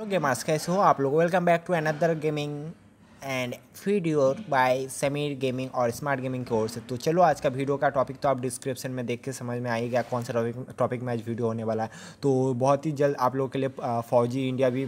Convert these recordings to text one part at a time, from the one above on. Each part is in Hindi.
तो गेमर्स कैसे हो आप लोग welcome back to another gaming and video by Sameer gaming और स्मार्ट गेमिंग की ओर से तो चलो आज का वीडियो का टॉपिक तो आप डिस्क्रिप्शन में देख के समझ में आएगा कौन सा टॉपिक टॉपिक में आज वीडियो होने वाला है तो बहुत ही जल्द आप लोगों के लिए फौजी इंडिया भी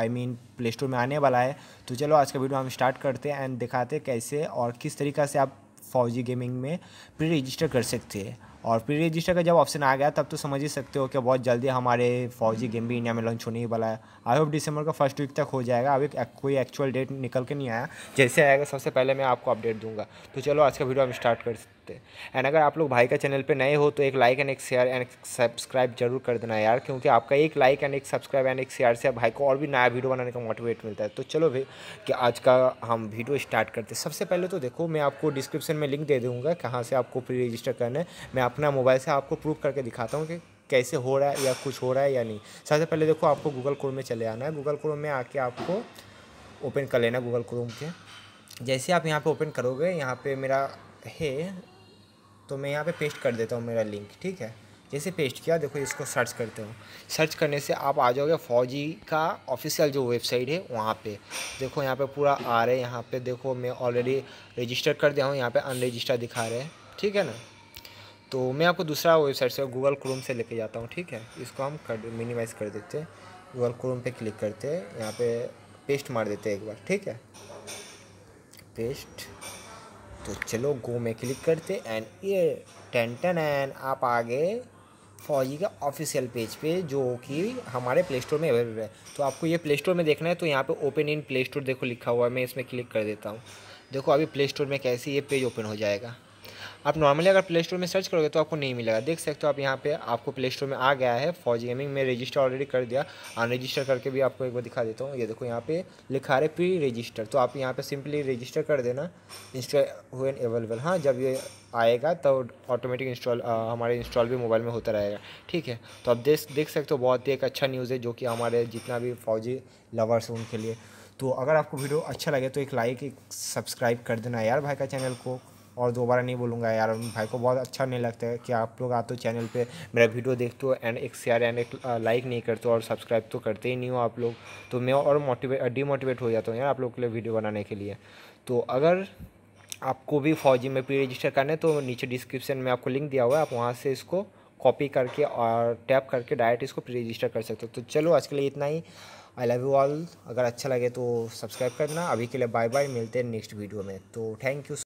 आई मीन प्ले स्टोर में आने वाला है तो चलो आज का वीडियो हम स्टार्ट करते हैं एंड दिखाते कैसे और किस तरीका से आप फौजी गेमिंग में प्री रजिस्टर कर सकते हैं और प्री रजिस्टर का जब ऑप्शन आ गया तब तो समझ ही सकते हो कि बहुत जल्दी हमारे फौजी गेम भी इंडिया में लॉन्च होने ही वाला है आई होप दिसंबर का फर्स्ट वीक तक हो जाएगा अभी कोई एक्चुअल डेट निकल के नहीं आया जैसे आएगा सबसे पहले मैं आपको अपडेट दूंगा तो चलो आज का वीडियो हम स्टार्ट कर सकते हैं एंड अगर आप लोग भाई का चैनल पर नए हो तो एक लाइक एंड एक शेयर एंड सब्सक्राइब जरूर कर देना यार क्योंकि आपका एक लाइक एंड एक सब्सक्राइब एंड एक शेयर से भाई को और भी नया वीडियो बनाने का मोटिवेट मिलता है तो चलो भाई कि आज का हम वीडियो स्टार्ट करते हैं सबसे पहले तो देखो मैं आपको डिस्क्रिप्शन में लिंक दे दूँगा कहाँ से आपको प्री रजिस्टर करना है मैं अपना मोबाइल से आपको प्रूफ करके दिखाता हूँ कि कैसे हो रहा है या कुछ हो रहा है या नहीं सबसे पहले देखो आपको गूगल क्रोम में चले आना है गूगल क्रोम में आके आपको ओपन कर लेना गूगल क्रोम के जैसे आप यहाँ पे ओपन करोगे यहाँ पे मेरा है तो मैं यहाँ पे पेस्ट कर देता हूँ मेरा लिंक ठीक है जैसे पेस्ट किया देखो इसको सर्च करते हो सर्च करने से आप आ जाओगे फौजी का ऑफिशियल जो वेबसाइट है वहाँ पे देखो यहाँ पे पूरा आ रहे है यहाँ पे देखो मैं ऑलरेडी रजिस्टर कर दिया हूँ यहाँ पे अनरजिस्टर दिखा रहे हैं ठीक है ना तो मैं आपको दूसरा वेबसाइट से गूगल क्रोम से लेके जाता हूँ ठीक है इसको हम कर मिनिमाइज़ कर देते हैं गूगल क्रोम पे क्लिक करते हैं यहाँ पे पेस्ट मार देते हैं एक बार ठीक है पेस्ट तो चलो गो में क्लिक करते एंड ये टेंटन एंड आप आगे फौजी का ऑफिशियल पेज पे जो कि हमारे प्ले स्टोर में अवेलेबल है तो आपको ये प्ले स्टोर में देखना है तो यहाँ पे ओपन इन प्ले स्टोर देखो लिखा हुआ है मैं इसमें क्लिक कर देता हूँ देखो अभी प्ले स्टोर में कैसे ये पेज ओपन हो जाएगा आप नॉर्मली अगर प्ले स्टोर में सर्च करोगे तो आपको नहीं मिलेगा देख सकते हो आप यहाँ पे आपको प्ले स्टोर में आ गया है फौजी गेमिंग में रजिस्टर ऑलरेडी कर दिया अनरजिस्टर करके भी आपको एक बार दिखा देता हूँ ये देखो यहाँ पे लिखा रहे प्री रजिस्टर तो आप यहाँ पे सिंपली रजिस्टर कर देना इंस्टॉल हुए अवेलेबल हाँ जब ये आएगा तो ऑटोमेटिक इंस्टॉल हमारे इंस्टॉल भी मोबाइल में होता रहेगा ठीक है तो आप देख देख सकते हो बहुत ही एक अच्छा न्यूज़ है जो कि हमारे जितना भी फौजी लवर्स हैं उनके लिए तो अगर आपको वीडियो अच्छा लगे तो एक लाइक एक सब्सक्राइब कर देना यार भाई का चैनल को और दोबारा नहीं बोलूँगा यार भाई को बहुत अच्छा नहीं लगता है कि आप लोग आते हो चैनल पर मेरा वीडियो देखते हो एंड एक शेयर एंड एक लाइक नहीं करते हो और सब्सक्राइब तो करते ही नहीं हो आप लोग तो मैं और मोटिवेट डीमोटिवेट हो जाता हूँ यार आप लोग के लिए वीडियो बनाने के लिए तो अगर आपको भी फौजी में प्री रजिस्टर करना है तो नीचे डिस्क्रिप्शन में आपको लिंक दिया हुआ है आप वहाँ से इसको कॉपी करके और टैप करके डायरेक्ट इसको प्री रजिस्टर कर सकते हो तो चलो आज के लिए इतना ही आई लव यू ऑल अगर अच्छा लगे तो सब्सक्राइब करना अभी के लिए बाय बाय मिलते हैं नेक्स्ट वीडियो में तो थैंक यू